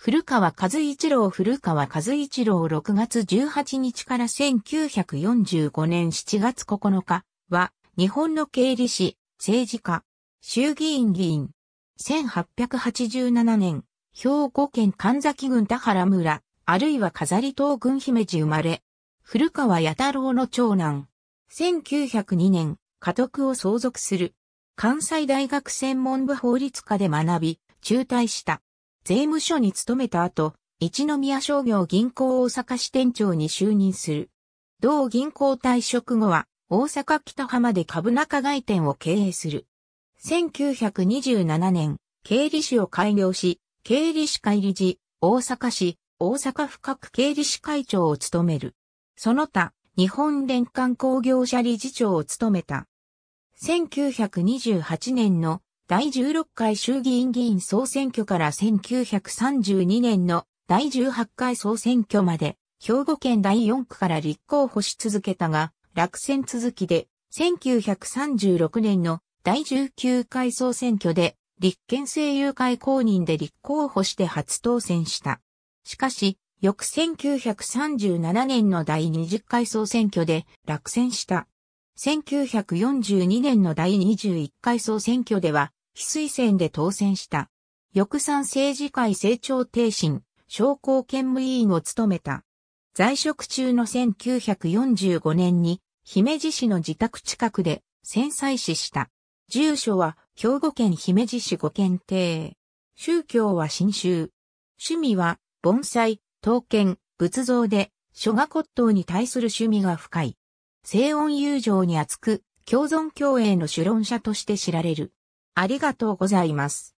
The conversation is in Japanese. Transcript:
古川和一郎古川和一郎6月18日から1945年7月9日は日本の経理士、政治家、衆議院議員。1887年、兵庫県神崎郡田原村、あるいは飾り島郡姫路生まれ。古川八太郎の長男。1902年、家督を相続する。関西大学専門部法律科で学び、中退した。税務署に勤めた後、一宮商業銀行大阪支店長に就任する。同銀行退職後は、大阪北浜で株中外店を経営する。1927年、経理士を開業し、経理士会理事、大阪市、大阪府各経理士会長を務める。その他、日本連環工業者理事長を務めた。1928年の第16回衆議院議員総選挙から1932年の第18回総選挙まで、兵庫県第4区から立候補し続けたが、落選続きで、1936年の第19回総選挙で、立憲政友会公認で立候補して初当選した。しかし、翌1937年の第20回総選挙で落選した。1942年の第21回総選挙では非推薦で当選した。翌三政治会政調停審、商工兼務委員を務めた。在職中の1945年に、姫路市の自宅近くで、戦災死した。住所は、兵庫県姫路市五県邸。宗教は新宗。趣味は、盆栽、刀剣、仏像で、諸賀骨董に対する趣味が深い。静音友情に厚く、共存共栄の主論者として知られる。ありがとうございます。